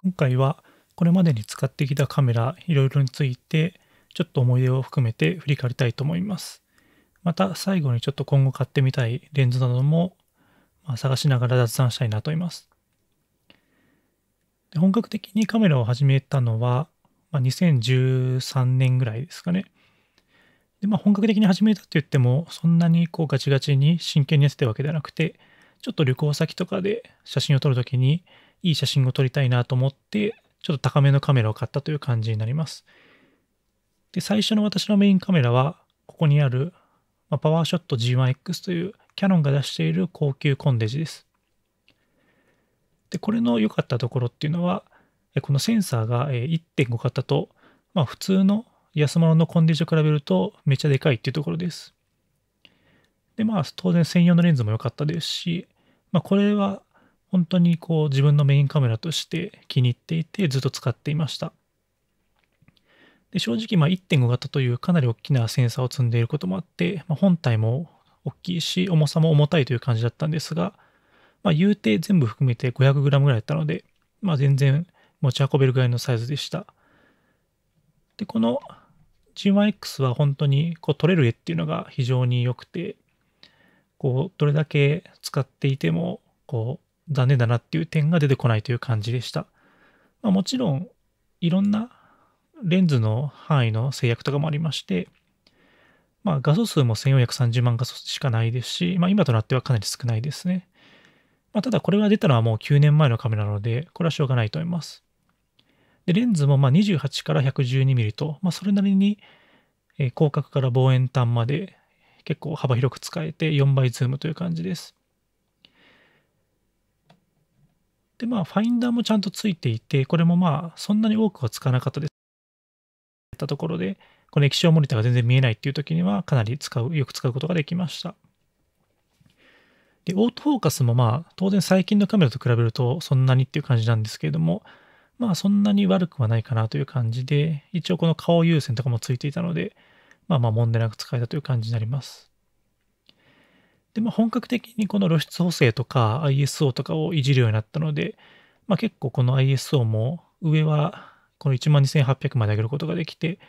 今回はこれまでに使ってきたカメラいろいろについてちょっと思い出を含めて振り返りたいと思います。また最後にちょっと今後買ってみたいレンズなども、ま探しながら雑談したいなと思います。で本格的にカメラを始めたのは、ま2013年ぐらいですかね。でまあ、本格的に始めたって言ってもそんなにこうガチガチに真剣にやってたわけではなくてちょっと旅行先とかで写真を撮るときにいい写真を撮りたいなと思って、ちょっと高めのカメラを買ったという感じになります。で、最初の私のメインカメラは、ここにある、まパワーショット G1X というキャノンが出している高級コンデジです。で、これの良かったところっていうのは、このセンサーが1.5型と、まあ、普通の安物のコンデジと比べるとめちゃでかいっていうところです。で、まあ当然専用のレンズも良かったですし、まあこれは本当にこう自分のメインカメラとして気に入っていてずっと使っていました。で正直まあ1.5型というかなり大きなセンサーを積んでいることもあって、まあ、本体も大きいし重さも重たいという感じだったんですが、まあ、言うて全部含めて 500g ぐらいだったので、まあ、全然持ち運べるぐらいのサイズでした。でこの G1X は本当にこう取れる絵っていうのが非常に良くてこうどれだけ使っていてもこう残念だなっていう点が出てこないという感じでした。まあ、もちろん、いろんなレンズの範囲の制約とかもありまして、まあ、画素数も1430万画素しかないですし、まあ、今となってはかなり少ないですね。まあ、ただこれが出たのはもう9年前のカメラなので、これはしょうがないと思います。で、レンズもま28から 112mm と、まあ、それなりに、え広角から望遠端まで結構幅広く使えて4倍ズームという感じです。で、まあ、ファインダーもちゃんとついていて、これもまあ、そんなに多くはつかなかったです。たところで、この液晶モニターが全然見えないっていう時には、かなり使う、よく使うことができました。で、オートフォーカスもまあ、当然最近のカメラと比べるとそんなにっていう感じなんですけれども、まあそんなに悪くはないかなという感じで、一応この顔優先とかもついていたので、まあまあ問題なく使えたという感じになります。で、まあ、本格的にこの露出補正とか ISO とかをいじるようになったので、まあ、結構この ISO も上はこの12800まで上げることができて、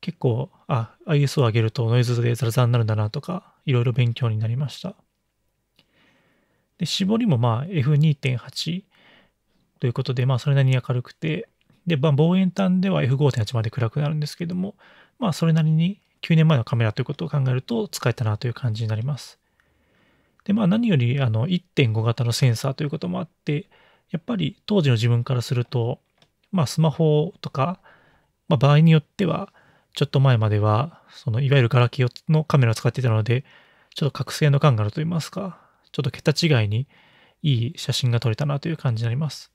結構、あ、ISO を上げるとノイズでザラザラになるんだなとか、いろいろ勉強になりました。で、絞りもまあ F2.8 ということで、まあそれなりに明るくて、で、まあ、望遠端では F5.8 まで暗くなるんですけども、まあそれなりに9年前のカメラということを考えると使えたなという感じになります。で、まあ何よりあの1.5型のセンサーということもあって、やっぱり当時の自分からすると、まあスマホとか、まあ場合によっては、ちょっと前までは、そのいわゆるガラケーのカメラを使っていたので、ちょっと覚醒の感があると言いますか、ちょっと桁違いにいい写真が撮れたなという感じになります。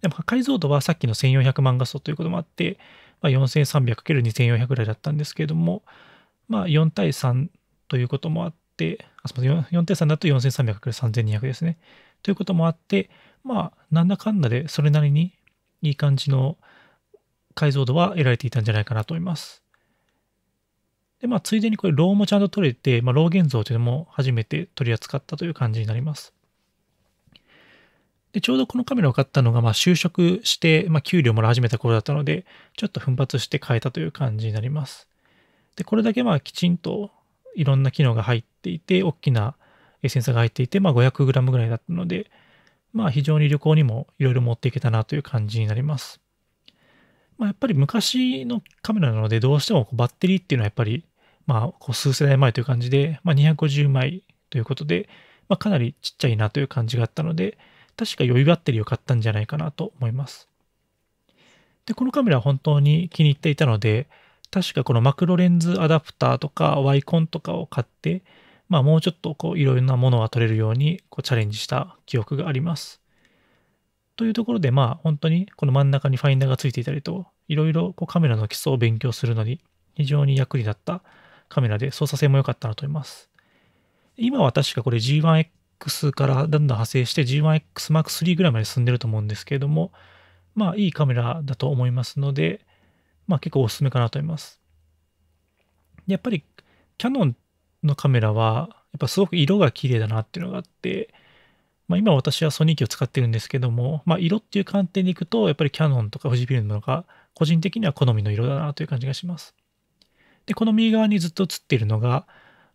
でも解像度はさっきの1400万画素ということもあって、まあ、4300×2400 ぐらいだったんですけれども、まあ4対3ということもあっ、あすみません、4.3だと 4300×3200 ですね。ということもあって、まあ、なんだかんだでそれなりにいい感じの解像度は得られていたんじゃないかなと思います。で、まあ、ついでにこれ、ローもちゃんと取れて、まあ、ロー現像というのも初めて取り扱ったという感じになります。で、ちょうどこのカメラを買ったのが、まあ、就職して、まあ、給料もらい始めた頃だったので、ちょっと奮発して変えたという感じになります。で、これだけまあ、きちんといろんな機能が入っていて、大きなセンサーが入っていて、まあ、500g ぐらいだったので、まあ、非常に旅行にもいろいろ持っていけたなという感じになります。まあ、やっぱり昔のカメラなので、どうしてもバッテリーっていうのはやっぱり、まあ、こう数世代前という感じで、まあ、250枚ということで、まあ、かなりちっちゃいなという感じがあったので、確か予いバッテリーを買ったんじゃないかなと思います。で、このカメラは本当に気に入っていたので、確かこのマクロレンズアダプターとかワイコンとかを買って、まあ、もうちょっとこういろいろなものが取れるようにこうチャレンジした記憶があります。というところでまあ本当にこの真ん中にファインダーがついていたりといろいろこうカメラの基礎を勉強するのに非常に役に立ったカメラで操作性も良かったなと思います。今は確かこれ G1X からだんだん派生して G1X Mark ぐらいまで進んでると思うんですけれどもまあいいカメラだと思いますのでまあ結構おすすめかなと思います。やっぱりキャノンのカメラはやっぱすごく色が綺麗だなっていうのがあって、まあ、今私はソニー機を使ってるんですけども、まあ、色っていう観点でいくとやっぱりキャノンとか富士フィルムのが個人的には好みの色だなという感じがします。でこの右側にずっと写っているのが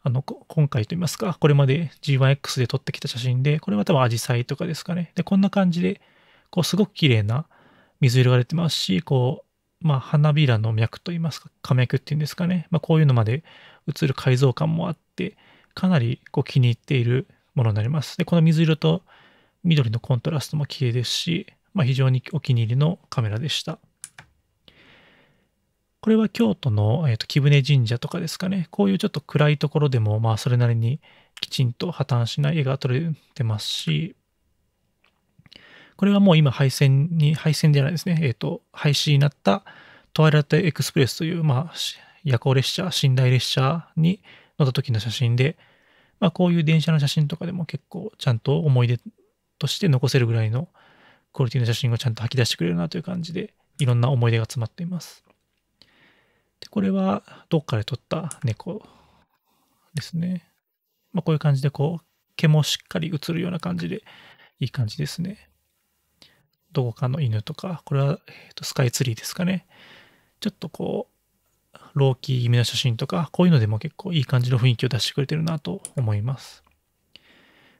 あの今回といいますかこれまで G1X で撮ってきた写真でこれは多分アジサイとかですかねでこんな感じでこうすごく綺麗な水色が出てますしこうまあ、花びらの脈といいますか、花脈っていうんですかね、まあ、こういうのまで映る改造感もあって、かなりこう気に入っているものになります。で、この水色と緑のコントラストも綺麗ですし、まあ、非常にお気に入りのカメラでした。これは京都の、えーと、と木舟神社とかですかね、こういうちょっと暗いところでも、まあ、それなりにきちんと破綻しない絵が撮れてますし、これはもう今配線に、配線じゃないですね、えっ、ー、と、廃止になったトワイライトエクスプレスという、まあ、夜行列車、寝台列車に乗った時の写真で、まあ、こういう電車の写真とかでも結構ちゃんと思い出として残せるぐらいのクオリティの写真をちゃんと吐き出してくれるなという感じで、いろんな思い出が詰まっています。でこれはどっかで撮った猫ですね。まあ、こういう感じでこう毛もしっかり映るような感じでいい感じですね。どこかの犬とか、これは、えーと、スカイツリーですかね。ちょっとこう、ローキー気味な写真とか、こういうのでも結構いい感じの雰囲気を出してくれてるなと思います。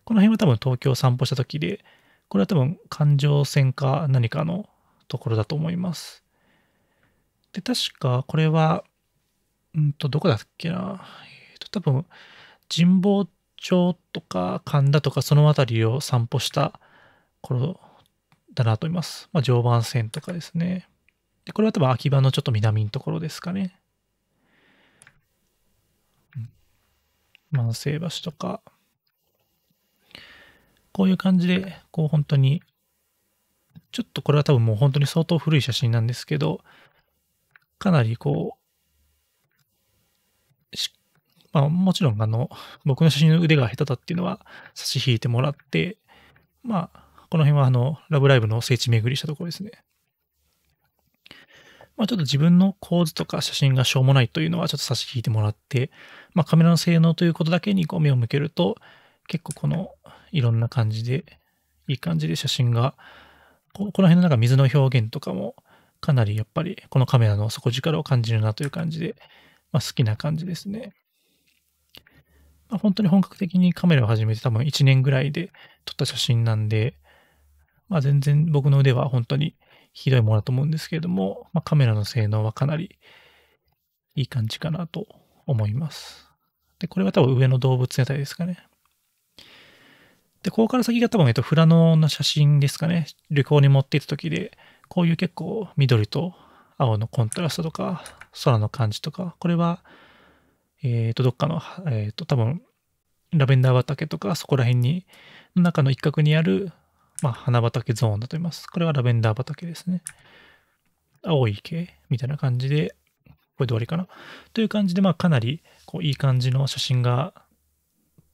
この辺は多分東京を散歩した時で、これは多分環状線か何かのところだと思います。で、確かこれは、うんと、どこだっけな。えっ、ー、と、多分、神保町とか神田とかその辺りを散歩した頃だなと思います。まあ、常磐線とかですね。で、これは多分秋葉のちょっと南のところですかね。万世橋とか、こういう感じで、こう本当に、ちょっとこれは多分もう本当に相当古い写真なんですけど、かなりこう、まあ、もちろんあの、僕の写真の腕が下手だっていうのは差し引いてもらって、まあ、この辺はあの、ラブライブの聖地巡りしたところですね。まあ、ちょっと自分の構図とか写真がしょうもないというのはちょっと差し引いてもらって、まあ、カメラの性能ということだけにこう目を向けると、結構このいろんな感じで、いい感じで写真が、この辺のなんか水の表現とかも、かなりやっぱりこのカメラの底力を感じるなという感じで、まあ、好きな感じですね。まあ、本当に本格的にカメラを始めて多分1年ぐらいで撮った写真なんで、まあ、全然僕の腕は本当にひどいものだと思うんですけれども、まあ、カメラの性能はかなりいい感じかなと思います。で、これは多分上の動物屋台ですかね。で、ここから先が多分、えっと、富良野の写真ですかね。旅行に持っていくた時で、こういう結構緑と青のコントラストとか、空の感じとか、これは、えっ、ー、と、どっかの、えっ、ー、と、多分、ラベンダー畑とか、そこら辺に、中の一角にあるまあ、花畑ゾーンだと言います。これはラベンダー畑ですね。青い系みたいな感じで、これで終わりかな。という感じで、まあ、かなりこういい感じの写真が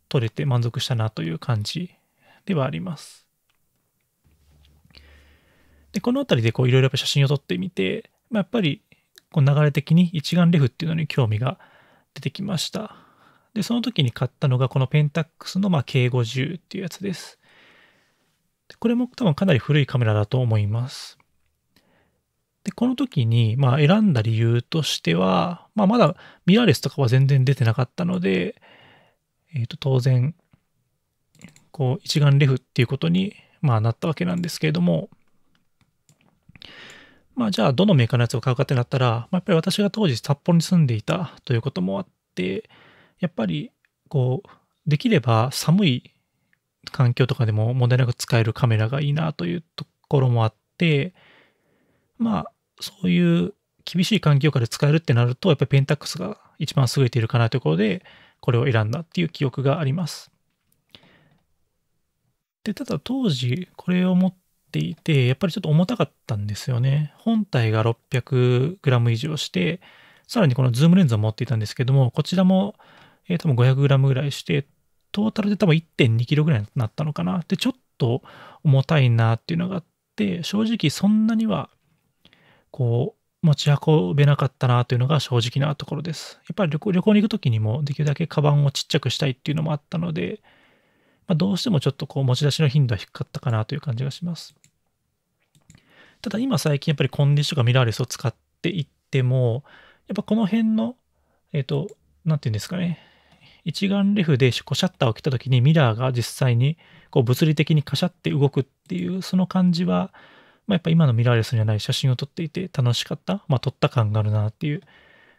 撮れて満足したなという感じではあります。で、この辺りでこういろいろ写真を撮ってみて、まあ、やっぱりこう流れ的に一眼レフっていうのに興味が出てきました。で、その時に買ったのがこのペンタックスのま K50 っていうやつです。これも多分かなり古いカメラだと思います。で、この時に、まあ、選んだ理由としては、まあ、まだミラーレスとかは全然出てなかったので、えっ、ー、と、当然、こう、一眼レフっていうことに、まあ、なったわけなんですけれども、まあ、じゃあ、どのメーカーのやつを買うかってなったら、まあ、やっぱり私が当時札幌に住んでいたということもあって、やっぱり、こう、できれば寒い環境とかでも問題なく使えるカメラがいいなというところもあって、まあ、そういう厳しい環境下で使えるってなると、やっぱりペンタックスが一番優れているかなということで、これを選んだっていう記憶があります。で、ただ当時、これを持っていて、やっぱりちょっと重たかったんですよね。本体が 600g 以上して、さらにこのズームレンズを持っていたんですけども、こちらも、えー、多分 500g ぐらいして、トータルで多分1.2キロぐらいになったのかな。で、ちょっと重たいなっていうのがあって、正直そんなには、こう、持ち運べなかったなというのが正直なところです。やっぱり旅行に行く時にもできるだけカバンをちっちゃくしたいっていうのもあったので、まあ、どうしてもちょっとこう持ち出しの頻度は低かったかなという感じがします。ただ今最近やっぱりコンディションがミラーレスを使っていっても、やっぱこの辺の、えっ、ー、と、何て言うんですかね、一眼レフでシャッターを切った時にミラーが実際にこう物理的にカシャって動くっていうその感じは、まあ、やっぱ今のミラーレスにはない写真を撮っていて楽しかった、まあ、撮った感があるなっていう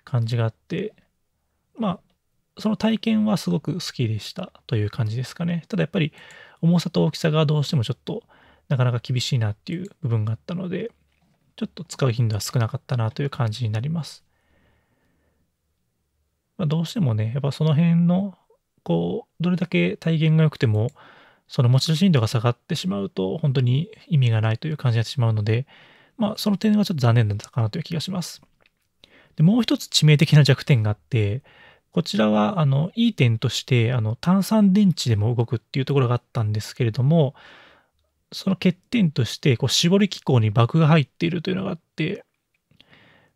感じがあってまあその体験はすごく好きでしたという感じですかねただやっぱり重さと大きさがどうしてもちょっとなかなか厳しいなっていう部分があったのでちょっと使う頻度は少なかったなという感じになりますまあ、どうしてもね、やっぱその辺の、こう、どれだけ体現が良くても、その持ち出し頻度が下がってしまうと、本当に意味がないという感じになってしまうので、まあ、その点がちょっと残念だったかなという気がします。でもう一つ致命的な弱点があって、こちらは、あの、いい点として、あの、炭酸電池でも動くっていうところがあったんですけれども、その欠点として、こう、絞り機構にバグが入っているというのがあって、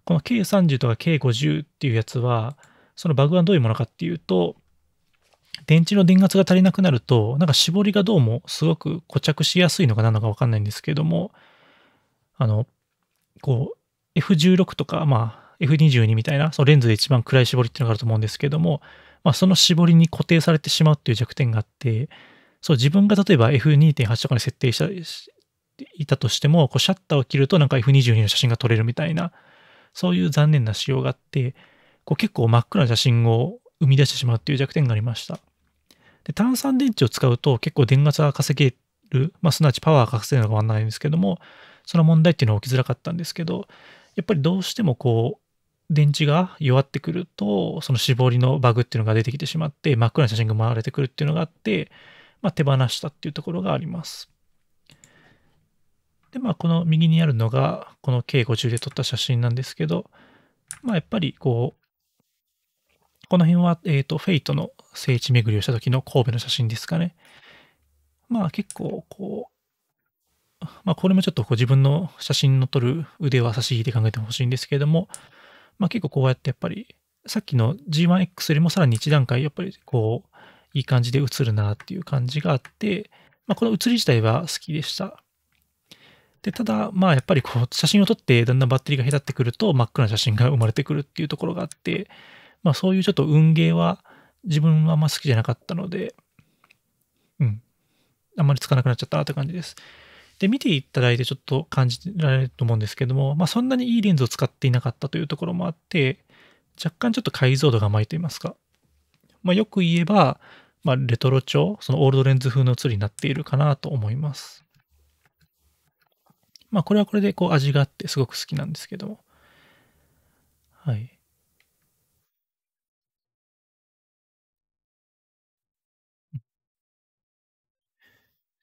この K30 とか K50 っていうやつは、そのバグはどういうものかっていうと、電池の電圧が足りなくなると、なんか絞りがどうもすごく固着しやすいのか何なのかわかんないんですけども、あの、こう、F16 とか、まあ、F22 みたいな、そのレンズで一番暗い絞りっていうのがあると思うんですけども、まあ、その絞りに固定されてしまうっていう弱点があって、そう、自分が例えば F2.8 とかに設定したいたとしても、こうシャッターを切るとなんか F22 の写真が撮れるみたいな、そういう残念な仕様があって、こう結構真っ暗な写真を生み出してしまうっていう弱点がありました。で炭酸電池を使うと結構電圧が稼げる、まあ、すなわちパワーが稼げるのがわらないんですけども、その問題っていうのは起きづらかったんですけど、やっぱりどうしてもこう、電池が弱ってくると、その絞りのバグっていうのが出てきてしまって、真っ暗な写真が回られてくるっていうのがあって、まあ、手放したっていうところがあります。で、まあ、この右にあるのが、この K50 で撮った写真なんですけど、まあ、やっぱりこう、この辺は、えっ、ー、と、フェイトの聖地巡りをした時の神戸の写真ですかね。まあ結構、こう、まあこれもちょっとこう自分の写真の撮る腕を差し引いて考えてほしいんですけれども、まあ結構こうやってやっぱり、さっきの G1X よりもさらに一段階やっぱりこう、いい感じで映るなっていう感じがあって、まあこの写り自体は好きでした。で、ただ、まあやっぱりこう、写真を撮ってだんだんバッテリーが下手ってくると真っ暗な写真が生まれてくるっていうところがあって、まあそういうちょっと運ゲーは自分はあんま好きじゃなかったので、うん。あんまりつかなくなっちゃったなって感じです。で、見ていただいてちょっと感じられると思うんですけども、まあそんなにいいレンズを使っていなかったというところもあって、若干ちょっと解像度が甘いと言いますか。まあよく言えば、まあ、レトロ調、そのオールドレンズ風の映りになっているかなと思います。まあ、これはこれでこう味があってすごく好きなんですけども。はい。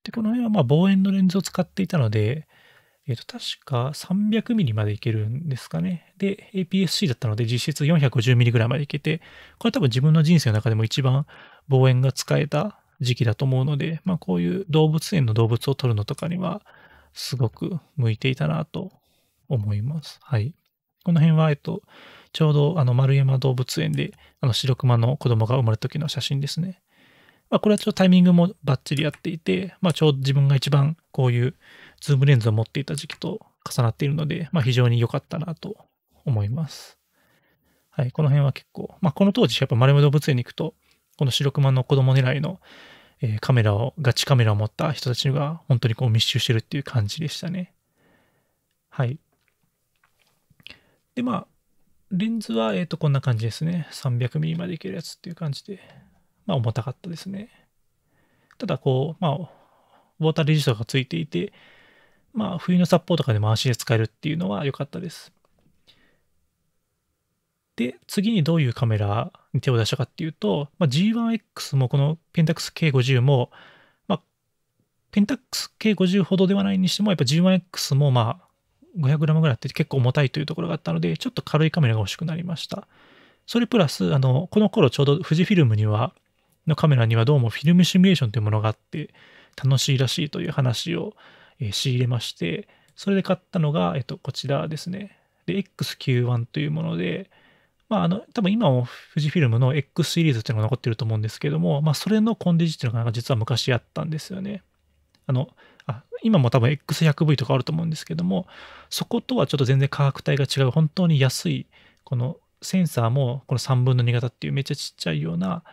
で、この辺はま望遠のレンズを使っていたので、えっ、ー、と、確か 300mm までいけるんですかね。で、APS-C だったので実質 450mm ぐらいまでいけて、これ多分自分の人生の中でも一番望遠が使えた時期だと思うので、まあこういう動物園の動物を撮るのとかには、すごく向いていたなと思います。はい。この辺は、えっと、ちょうどあの丸山動物園で、あの白熊の子供が生まれた時の写真ですね。まあ、これはちょっとタイミングもバッチリやっていて、まあ、ちょうど自分が一番こういうズームレンズを持っていた時期と重なっているので、まあ、非常に良かったなと思います。はい、この辺は結構、まあ、この当時、やっぱ丸山動物園に行くと、この白熊の子供狙いの、えカメラを、ガチカメラを持った人たちが本当にこう密集してるっていう感じでしたね。はい。で、まあ、レンズは、えっ、と、こんな感じですね。300mm までいけるやつっていう感じで。まあ、重たかったですね。ただこう、まあ、ウォーターレジストがついていて、まあ、冬の札幌とかで回しで使えるっていうのは良かったです。で、次にどういうカメラに手を出したかっていうと、まあ、G1X もこのペンタックス K50 も、まあ、ペンタックス K50 ほどではないにしても、やっぱ G1X もまあ、500g ぐらいあって結構重たいというところがあったので、ちょっと軽いカメラが欲しくなりました。それプラス、あの、この頃ちょうど富士フィルムには、のカメラにはどうもフィルムシミュレーションというものがあって楽しいらしいという話を、仕入れまして、それで買ったのが、えっと、こちらですね。で、x q 1というもので、まあ、あの、多分今も富士フィルムの X シリーズっていうのが残ってると思うんですけども、まあ、それのコンデジっていうのが実は昔あったんですよね。あの、あ今も多分 X100V とかあると思うんですけども、そことはちょっと全然価格帯が違う、本当に安い、このセンサーもこの3分の2型っていうめっちゃちっちゃいような、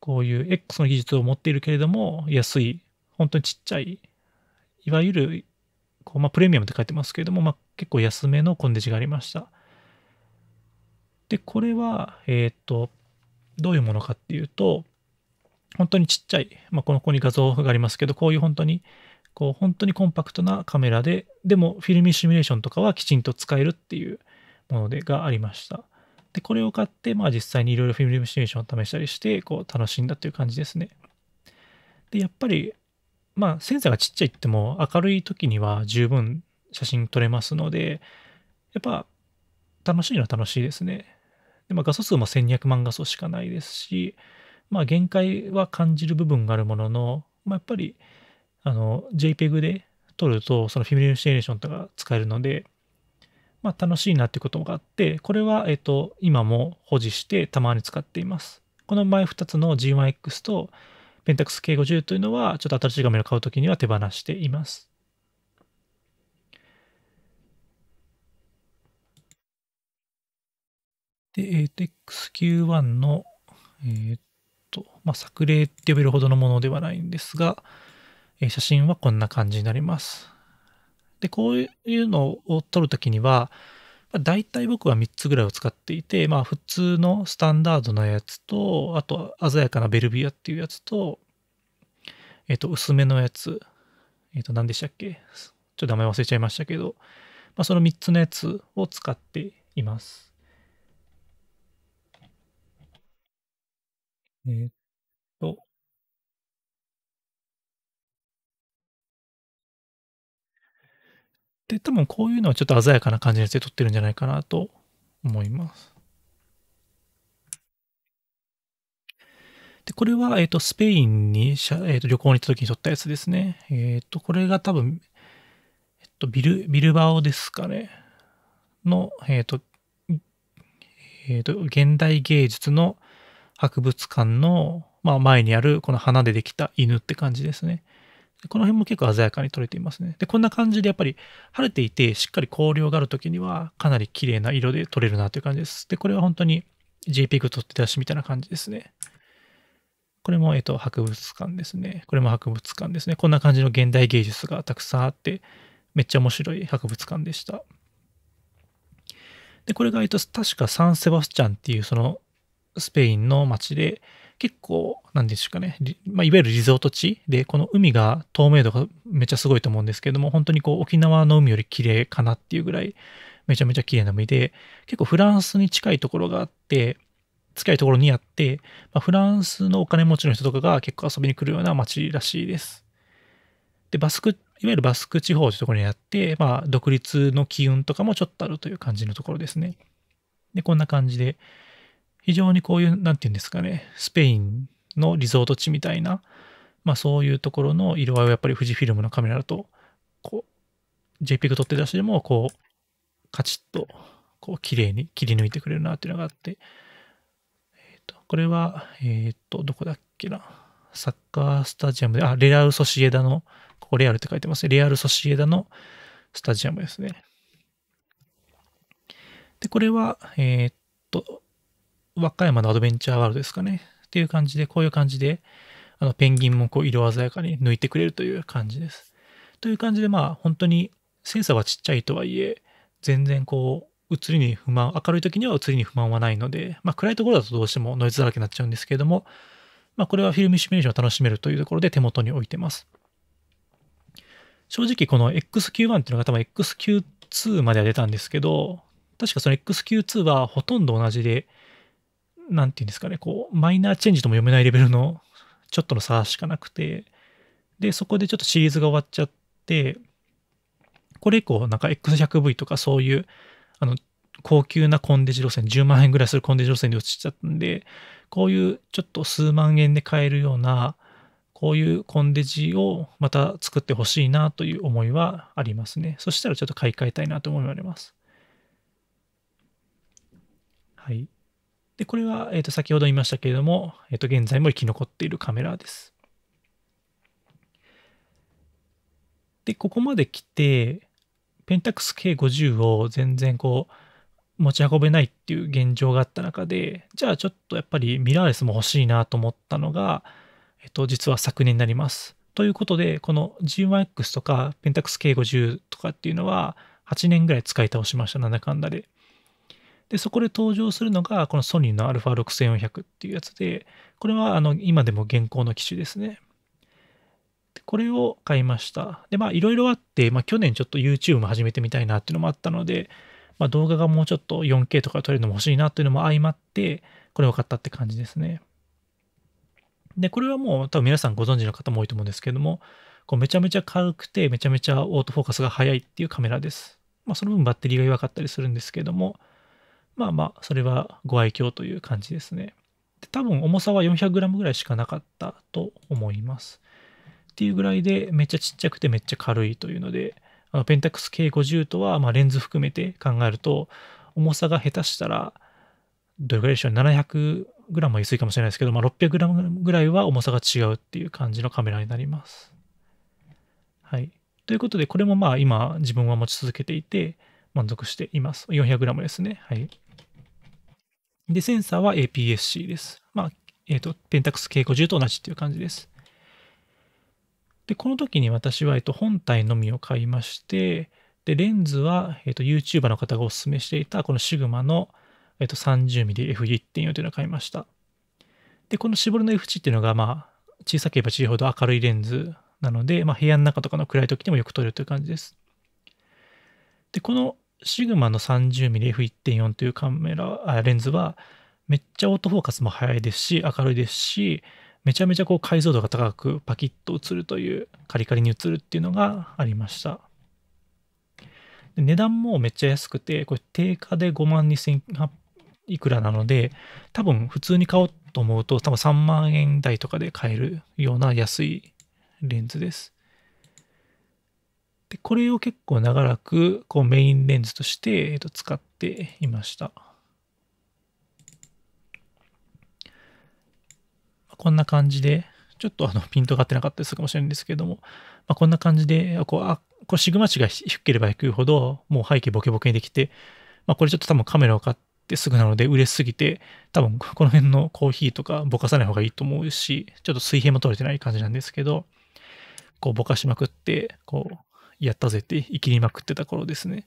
こういう X の技術を持っているけれども、安い、本当にちっちゃい、いわゆる、こうまあ、プレミアムって書いてますけれども、まあ、結構安めのコンデジがありました。で、これは、えっ、と、どういうものかっていうと、本当にちっちゃい、まあ、このここに画像がありますけど、こういう本当に、こう本当にコンパクトなカメラで、でもフィルムシミュレーションとかはきちんと使えるっていうものでがありました。で、これを買って、まあ実際にいろいろフィルムシミュレーションを試したりして、こう楽しんだという感じですね。で、やっぱり、まあセンサーがちっちゃいっても明るい時には十分写真撮れますので、やっぱ楽しいのは楽しいですね。で、まあ、画素数も1200万画素しかないですし、まあ限界は感じる部分があるものの、まあ、やっぱりあの JPEG で撮るとそのフィルムシミュレーションとか使えるので、まあ、楽しいなっていうことがあって、これは、えっ、と、今も保持してたまに使っています。この前2つの G1X と Pentax K50 というのは、ちょっと新しい画面を買うときには手放しています。で、えー、XQ1 の、えー、っと、まあ、作例って呼べるほどのものではないんですが、えー、写真はこんな感じになります。で、こういうのを撮るときには、大体僕は3つぐらいを使っていて、まあ普通のスタンダードなやつと、あと鮮やかなベルビアっていうやつと、えっ、と、薄めのやつ、えっ、と、何でしたっけちょっと名前忘れちゃいましたけど、まあその3つのやつを使っています。えっ、で、多分こういうのはちょっと鮮やかな感じやつで撮ってるんじゃないかなと思います。で、これは、えっ、と、スペインに、えー、と旅行に行った時に撮ったやつですね。えっ、と、これが多分、えっ、と、ビル、ビルバオですかね。の、えっ、と、えっ、と、現代芸術の博物館の、まあ、前にあるこの花でできた犬って感じですね。この辺も結構鮮やかに撮れていますね。で、こんな感じでやっぱり晴れていて、しっかり光量がある時には、かなり綺麗な色で取れるなという感じです。で、これは本当に JPEG 撮って出しみたいな感じですね。これも、えっと、博物館ですね。これも博物館ですね。こんな感じの現代芸術がたくさんあって、めっちゃ面白い博物館でした。で、これが、えっと、確かサンセバスチャンっていう、その、スペインの街で、結構、なんでしょうかね、まあ、いわゆるリゾート地で、この海が透明度がめちゃすごいと思うんですけども、本当にこう沖縄の海より綺麗かなっていうぐらい、めちゃめちゃ綺麗な海で、結構フランスに近いところがあって、近いところにあって、まあ、フランスのお金持ちの人とかが結構遊びに来るような街らしいです。で、バスク、いわゆるバスク地方というところにあって、まあ、独立の機運とかもちょっとあるという感じのところですね。で、こんな感じで、非常にこういう何て言うんですかねスペインのリゾート地みたいな、まあ、そういうところの色合いをやっぱり富士フィルムのカメラだとこう JPEG 撮って出しでもこうカチッとこう綺麗に切り抜いてくれるなっていうのがあって、えー、とこれはえっ、とどこだっけなサッカースタジアムであレアル・ソシエダのここレアルって書いてますねレアル・ソシエダのスタジアムですねでこれはえっ、と和歌山のアドベンチャーワールドですかね。っていう感じで、こういう感じで、あの、ペンギンもこう、色鮮やかに抜いてくれるという感じです。という感じで、まあ、本当に、センサーはちっちゃいとはいえ、全然こう、映りに不満、明るい時には映りに不満はないので、まあ、暗いところだとどうしてもノイズだらけになっちゃうんですけれども、まあ、これはフィルムシミュレーションを楽しめるというところで手元に置いてます。正直、この XQ1 っていうのが多分 XQ2 までは出たんですけど、確かその XQ2 はほとんど同じで、なんていうんですかね、こう、マイナーチェンジとも読めないレベルの、ちょっとの差しかなくて、で、そこでちょっとシリーズが終わっちゃって、これ以降、なんか X100V とかそういう、あの、高級なコンデジ路線、10万円ぐらいするコンデジ路線に落ちちゃったんで、こういうちょっと数万円で買えるような、こういうコンデジをまた作ってほしいなという思いはありますね。そしたらちょっと買い替えたいなと思われます。はい。で、これは、えっ、と、先ほど言いましたけれども、えっ、と、現在も生き残っているカメラです。で、ここまで来て、ペンタックス K50 を全然こう、持ち運べないっていう現状があった中で、じゃあちょっとやっぱりミラーレスも欲しいなと思ったのが、えっと、実は昨年になります。ということで、この G1X とかペンタックス K50 とかっていうのは、8年ぐらい使い倒しました、なんだかんだで。で、そこで登場するのが、このソニーの α6400 っていうやつで、これはあの今でも現行の機種ですね。これを買いました。で、まあいろいろあって、まあ去年ちょっと YouTube も始めてみたいなっていうのもあったので、まあ動画がもうちょっと 4K とか撮れるのも欲しいなっていうのも相まって、これを買ったって感じですね。で、これはもう多分皆さんご存知の方も多いと思うんですけども、こうめちゃめちゃ軽くて、めちゃめちゃオートフォーカスが速いっていうカメラです。まあその分バッテリーが弱かったりするんですけども、まあまあ、それはご愛嬌という感じですね。で多分重さは 400g ぐらいしかなかったと思います。っていうぐらいで、めっちゃちっちゃくてめっちゃ軽いというので、あのペンタックス K50 とは、まレンズ含めて考えると、重さが下手したら、どれぐらいでしょう、700g は薄いかもしれないですけど、まあ、600g ぐらいは重さが違うっていう感じのカメラになります。はい。ということで、これもまあ今自分は持ち続けていて、満足しています。400g ですね。はい。で、センサーは APS-C です。まあ、えっ、ー、と、ペンタックス K50 と同じっていう感じです。で、この時に私は、えっ、ー、と、本体のみを買いまして、で、レンズは、えっ、ー、と、YouTuber の方がお勧めしていた、このシグマの、えっと、30mmF1.4 というのを買いました。で、この絞りの F 値っていうのが、まあ、小さければ小さいほど明るいレンズなので、まあ、部屋の中とかの暗い時でもよく撮れるという感じです。で、このシグマの 30mmF1.4 というカメラあレンズはめっちゃオートフォーカスも速いですし明るいですしめちゃめちゃこう解像度が高くパキッと映るというカリカリに映るっていうのがありましたで値段もめっちゃ安くてこれ定価で5万2000いくらなので多分普通に買おうと思うと多分3万円台とかで買えるような安いレンズですで、これを結構長らくこうメインレンズとして、えー、と使っていました。こんな感じで、ちょっとあのピントが合ってなかったりするかもしれないんですけども、まあ、こんな感じで、こう、あ、こうシグマ値が低ければ低いほど、もう背景ボケボケにできて、まあ、これちょっと多分カメラを買ってすぐなので売れすぎて、多分この辺のコーヒーとかぼかさない方がいいと思うし、ちょっと水平も取れてない感じなんですけど、こうぼかしまくって、こう、やったぜって生きりまくってた頃ですね。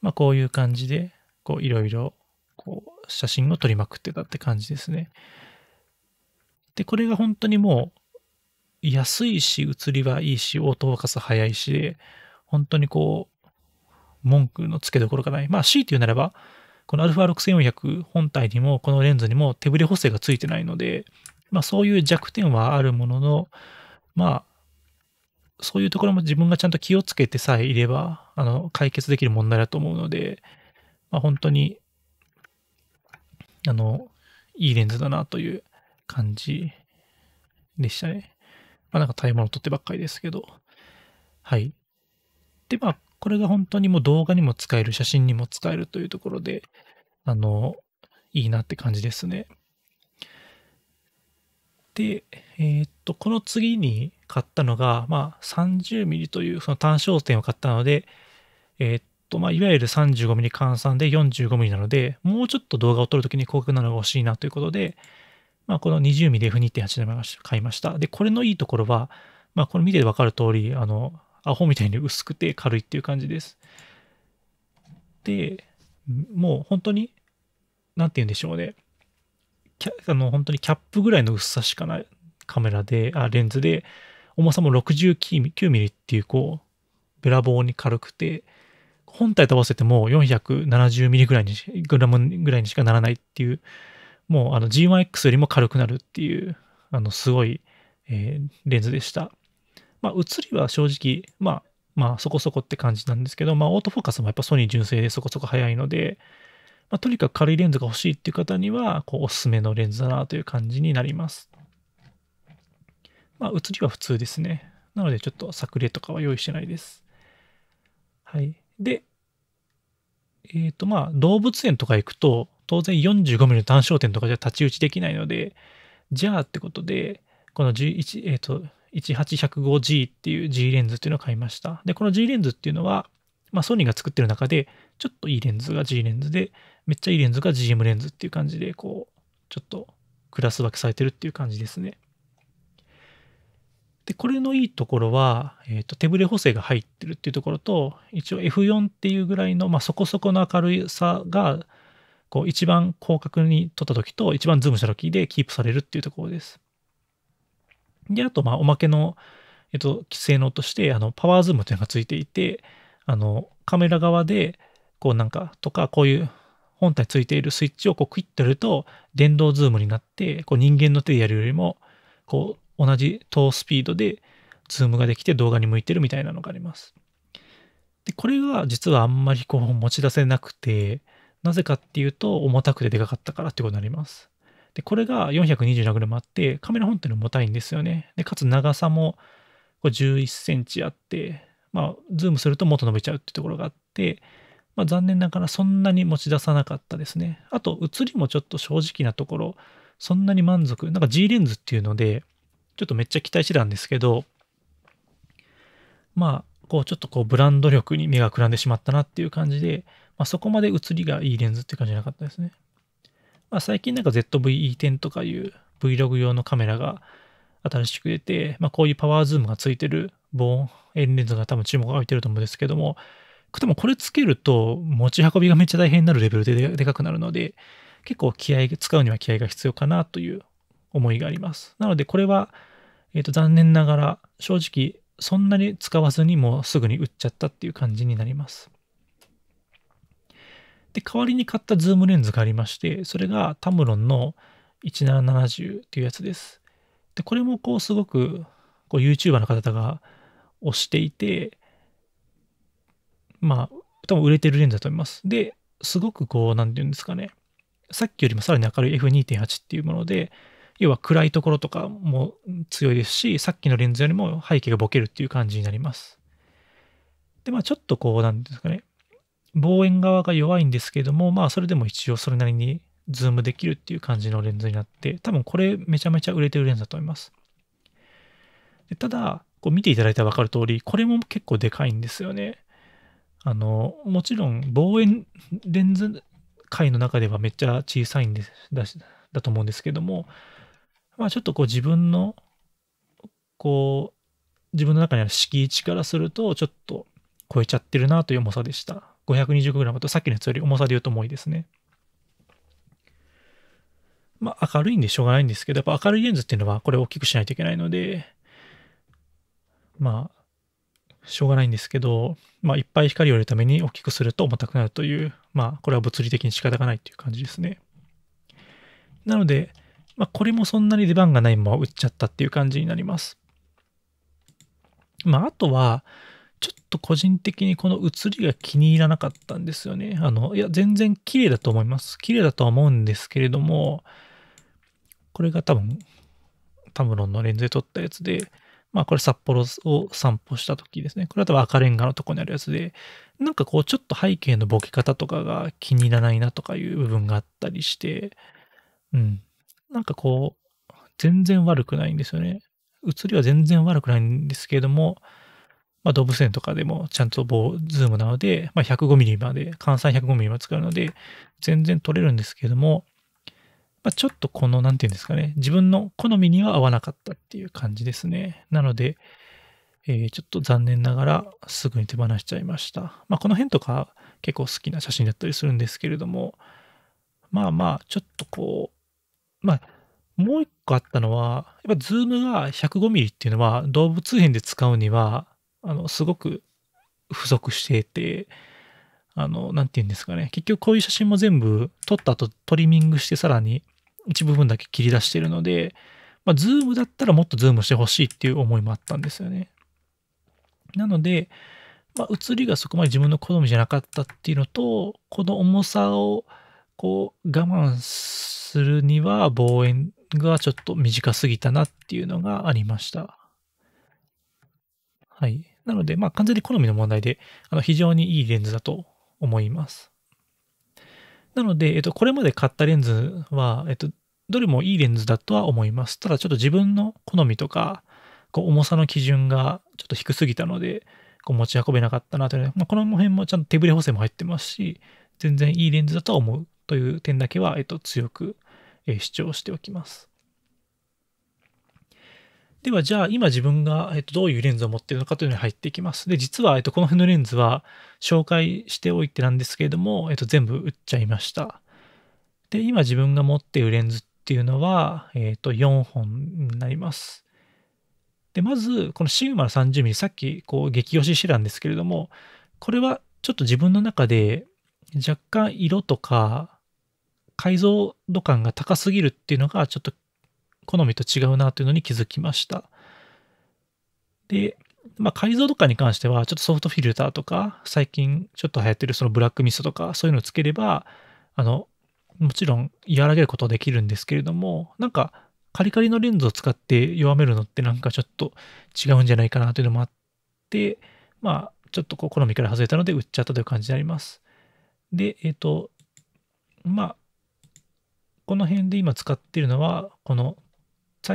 まあこういう感じで、こういろいろこう写真を撮りまくってたって感じですね。で、これが本当にもう安いし、写りはいいし、音をトフォ早いしで、本当にこう、文句のつけどころがない。まあ C というならば、この α6400 本体にもこのレンズにも手ブレ補正がついてないので、まあそういう弱点はあるものの、まあそういうところも自分がちゃんと気をつけてさえいれば、あの、解決できる問題だと思うので、まあ、本当に、あの、いいレンズだなという感じでしたね。まあ、なんか買い物撮ってばっかりですけど。はい。で、まあ、これが本当にもう動画にも使える、写真にも使えるというところで、あの、いいなって感じですね。で、えー、っと、この次に買ったのが、まあ、30mm というその単焦点を買ったので、えー、っと、まあ、いわゆる 35mm 換算で 45mm なので、もうちょっと動画を撮るときに広角なのが欲しいなということで、まあ、この 20mm F2.8 買いました。で、これのいいところは、まあ、これ見てわかる通り、あの、アホみたいに薄くて軽いっていう感じです。で、もう本当に、なんて言うんでしょうね。あの本当にキャップぐらいの薄さしかないカメラで、あ、レンズで、重さも 69mm っていう、こう、べらぼうに軽くて、本体と合わせても 470mm ぐらいに、グラムぐらいにしかならないっていう、もうあの G1X よりも軽くなるっていう、あの、すごい、えー、レンズでした。まあ、映りは正直、まあ、まあ、そこそこって感じなんですけど、まあ、オートフォーカスもやっぱソニー純正でそこそこ早いので、まあ、とにかく軽いレンズが欲しいっていう方には、こう、おすすめのレンズだなという感じになります。まあ、写りは普通ですね。なので、ちょっと作例とかは用意してないです。はい。で、えっ、ー、と、まあ、動物園とか行くと、当然 45mm の単焦点とかじゃ太刀打ちできないので、じゃあってことで、この11、えっ、ー、と、18105G っていう G レンズっていうのを買いました。で、この G レンズっていうのは、まあ、ソニーが作ってる中でちょっといいレンズが G レンズで、めっちゃいいレンズが GM レンズっていう感じで、こう、ちょっとクラス分けされてるっていう感じですね。で、これのいいところは、えっ、ー、と、手ブレ補正が入ってるっていうところと、一応 F4 っていうぐらいの、まあ、そこそこの明るさが、こう、一番広角に撮った時と、一番ズームした時でキープされるっていうところです。で、あと、まあ、おまけの、えっ、ー、と、規制として、あの、パワーズームというのがついていて、あの、カメラ側で、こうなんか、とか、こういう本体ついているスイッチをこうクイッとやると、電動ズームになって、こう人間の手でやるよりも、こう同じ等スピードでズームができて動画に向いてるみたいなのがあります。で、これが実はあんまりこう持ち出せなくて、なぜかっていうと重たくてでかかったからってことになります。で、これが 427g あって、カメラ本体の重たいんですよね。で、かつ長さもこう11センチあって、まあ、ズームするともっと伸びちゃうってところがあって、まあ、残念ながらそんなに持ち出さなかったですね。あと、写りもちょっと正直なところ、そんなに満足。なんか G レンズっていうので、ちょっとめっちゃ期待してたんですけど、まあ、こう、ちょっとこう、ブランド力に目がくらんでしまったなっていう感じで、まあ、そこまで写りがいいレンズっていう感じじゃなかったですね。まあ、最近なんか ZVE10 とかいう Vlog 用のカメラが新しく出て、まあ、こういうパワーズームがついてる望遠レンズが多分注目が置いてると思うんですけども、くてもこれつけると持ち運びがめっちゃ大変になるレベルででかくなるので、結構気合、使うには気合が必要かなという思いがあります。なのでこれは、えっ、ー、と、残念ながら正直そんなに使わずにもうすぐに売っちゃったっていう感じになります。で、代わりに買ったズームレンズがありまして、それがタムロンの1770っていうやつです。で、これもこうすごくこう YouTuber の方が推していて、まあ、多分売れてるレンズだと思います。で、すごくこう、何て言うんですかね。さっきよりもさらに明るい F2.8 っていうもので、要は暗いところとかも強いですし、さっきのレンズよりも背景がボケるっていう感じになります。で、まあちょっとこう、なんですかね、望遠側が弱いんですけども、まあそれでも一応それなりにズームできるっていう感じのレンズになって、多分これめちゃめちゃ売れてるレンズだと思います。ただ、こう見ていただいたら分かる通り、これも結構でかいんですよね。あの、もちろん望遠レンズ界の中ではめっちゃ小さいんですだだと思うんですけども、まあ、ちょっとこう自分の、こう、自分の中にある敷地からすると、ちょっと超えちゃってるなという重さでした。520g とさっきのやつより重さで言うと重いですね。まあ、明るいんでしょうがないんですけど、やっぱ明るいレンズっていうのはこれを大きくしないといけないので、まあ、しょうがないんですけど、まあ、いっぱい光を入れるために大きくすると重たくなるという、まあ、これは物理的に仕方がないという感じですね。なので、まあ、これもそんなに出番がないまま売っちゃったっていう感じになります。まあ、あとは、ちょっと個人的にこの写りが気に入らなかったんですよね。あの、いや、全然綺麗だと思います。綺麗だとは思うんですけれども、これが多分、タムロンのレンズで撮ったやつで、まあこれ札幌を散歩した時ですね。これは多分赤レンガのとこにあるやつで、なんかこうちょっと背景のボケ方とかが気に入らないなとかいう部分があったりして、うん。なんかこう、全然悪くないんですよね。映りは全然悪くないんですけれども、まあ、動物園とかでもちゃんと棒、ズームなので、まあ、1 0 5ミリまで、換算1 0 5ミリまで使うので、全然撮れるんですけれども、まあ、ちょっとこの、何て言うんですかね、自分の好みには合わなかったっていう感じですね。なので、えー、ちょっと残念ながらすぐに手放しちゃいました。まあ、この辺とか結構好きな写真だったりするんですけれども、まあまあ、ちょっとこう、まあ、もう一個あったのは、やっぱズームが 105mm っていうのは動物園で使うには、あの、すごく不足していて、あの、なんて言うんですかね。結局こういう写真も全部撮った後トリミングしてさらに一部分だけ切り出してるので、まあ、ズームだったらもっとズームしてほしいっていう思いもあったんですよね。なので、まあ、写りがそこまで自分の好みじゃなかったっていうのと、この重さをこう我慢するには望遠がちょっと短すぎたなっていうのがありました。はい。なので、まあ完全に好みの問題で、あの非常にいいレンズだと思います。なので、えっと、これまで買ったレンズは、えっと、どれもいいレンズだとは思います。ただちょっと自分の好みとか、こう重さの基準がちょっと低すぎたので、こう持ち運べなかったなというのまあ、この辺もちゃんと手ぶれ補正も入ってますし、全然いいレンズだとは思うという点だけは、えっと、強く、え主張しておきます。では、じゃあ今自分が、どういうレンズを持っているのかというのに入っていきます。で、実は、この辺のレンズは紹介しておいてなんですけれども、えっと、全部売っちゃいました。で、今自分が持っているレンズっていうのは、えっと、4本になります。で、まず、このシグマの 30mm、さっき、こう、激推ししてたんですけれども、これはちょっと自分の中で若干色とか解像度感が高すぎるっていうのがちょっと好みと違うなというのに気づきました。で、まあ、解像度感に関しては、ちょっとソフトフィルターとか、最近ちょっと流行ってるそのブラックミストとか、そういうのをつければ、あの、もちろん和らげることはできるんですけれども、なんか、カリカリのレンズを使って弱めるのってなんかちょっと違うんじゃないかなというのもあって、まあ、ちょっとこう好みから外れたので売っちゃったという感じになります。で、えっ、ー、と、まあ、この辺で今使っているのは、この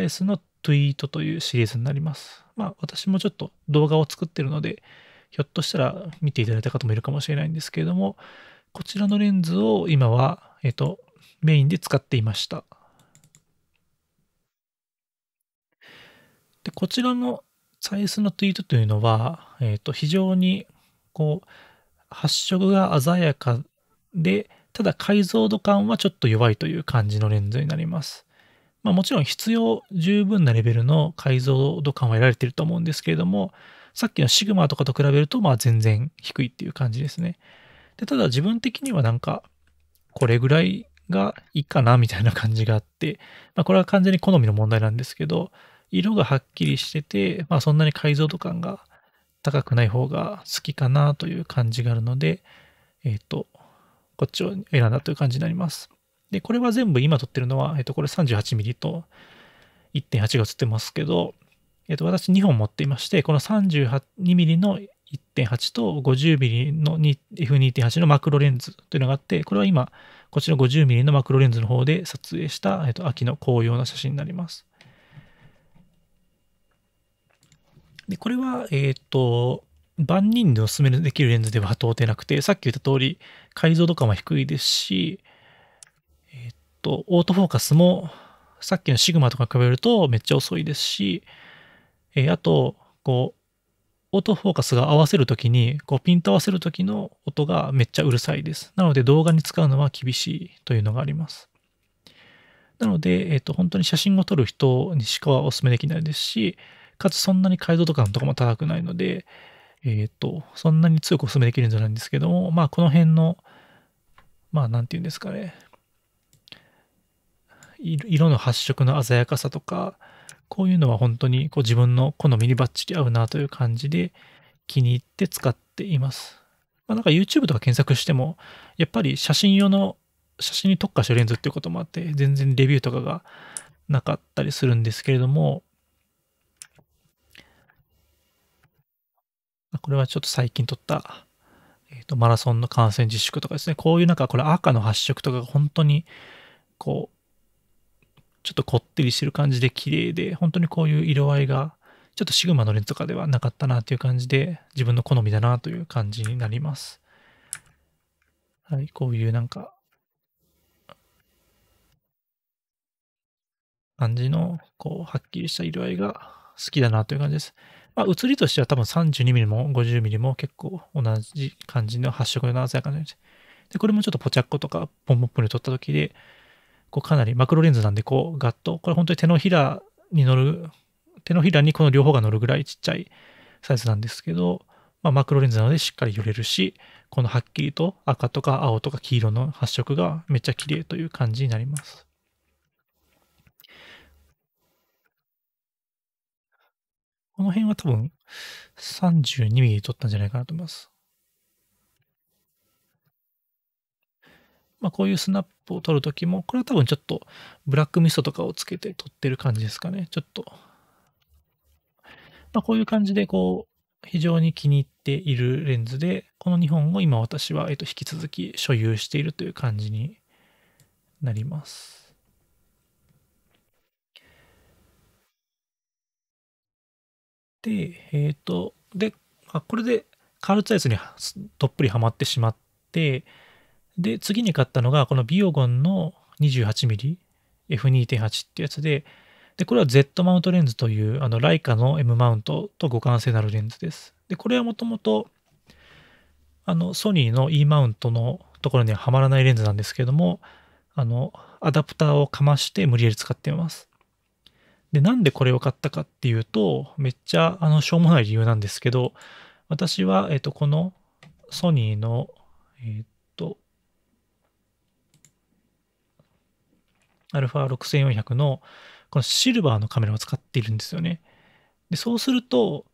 チイスのツイートというシリーズになります。まあ私もちょっと動画を作ってるので、ひょっとしたら見ていただいた方もいるかもしれないんですけれども、こちらのレンズを今は、えっと、メインで使っていました。で、こちらのサイズのツイートというのは、えっ、と、非常に、こう、発色が鮮やかで、ただ解像度感はちょっと弱いという感じのレンズになります。まあ、もちろん必要十分なレベルの解像度感は得られてると思うんですけれども、さっきのシグマとかと比べると、まあ全然低いっていう感じですね。で、ただ自分的にはなんか、これぐらいがいいかなみたいな感じがあって、まあこれは完全に好みの問題なんですけど、色がはっきりしてて、まあそんなに解像度感が高くない方が好きかなという感じがあるので、えっ、ー、と、こっちを選んだという感じになります。で、これは全部今撮ってるのは、えっと、これ 38mm と1.8が映ってますけど、えっと、私2本持っていまして、この 32mm の1.8と 50mm の F2.8 のマクロレンズというのがあって、これは今、こちら 50mm のマクロレンズの方で撮影した、えっと、秋の紅葉の写真になります。で、これは、えっ、と、万人でおすすめできるレンズでは到底なくて、さっき言った通り、解像度感は低いですし、と、オートフォーカスも、さっきのシグマとか比べるとめっちゃ遅いですし、えあと、こう、オートフォーカスが合わせるときに、こうピント合わせるときの音がめっちゃうるさいです。なので動画に使うのは厳しいというのがあります。なので、えっ、と、本当に写真を撮る人にしかはお勧めできないですし、かつそんなに解像度感とかも高くないので、えっ、と、そんなに強くお勧めできるんじゃないんですけども、まあ、この辺の、まあ、何て言うんですかね、色の発色の鮮やかさとか、こういうのは本当にこう自分の好みにバッチリ合うなという感じで気に入って使っています。まあ、なんか YouTube とか検索しても、やっぱり写真用の、写真に特化したレンズっていうこともあって、全然レビューとかがなかったりするんですけれども、これはちょっと最近撮った、えー、とマラソンの観戦自粛とかですね、こういうなんかこれ赤の発色とかが本当にこうちょっとこってりしてる感じで綺麗で、本当にこういう色合いが、ちょっとシグマのレンズとかではなかったなという感じで、自分の好みだなという感じになります。はい、こういうなんか、感じの、こう、はっきりした色合いが好きだなという感じです。まあ、写りとしては多分 32mm も 50mm も結構同じ感じの発色の鮮やかなで、これもちょっとポチャッコとかポンポンポンで撮った時で、こうかなりマクロレンズなんで、こう、ガッと、これ本当に手のひらに乗る、手のひらにこの両方が乗るぐらいちっちゃいサイズなんですけど、まあ、マクロレンズなのでしっかり寄れるし、このはっきりと赤とか青とか黄色の発色がめっちゃ綺麗という感じになります。この辺は多分 32mm 撮ったんじゃないかなと思います。まあ、こういうスナップを撮るときも、これは多分ちょっとブラックミストとかをつけて撮ってる感じですかね。ちょっと。まあ、こういう感じで、こう、非常に気に入っているレンズで、この2本を今私は、えっと、引き続き所有しているという感じになります。で、えっ、ー、と、で、あこれでカールツアイスにどっぷりハマってしまって、で、次に買ったのが、このビオゴンの 28mmF2.8 ってやつで、で、これは Z マウントレンズという、あの、ライカの M マウントと互換性のあるレンズです。で、これはもともと、あの、ソニーの E マウントのところにはまらないレンズなんですけども、あの、アダプターをかまして無理やり使ってます。で、なんでこれを買ったかっていうと、めっちゃ、あの、しょうもない理由なんですけど、私は、えっ、と、このソニーの、えっ、と、α6400 のこのシルバーのカメラを使っているんですよね。でそうすると、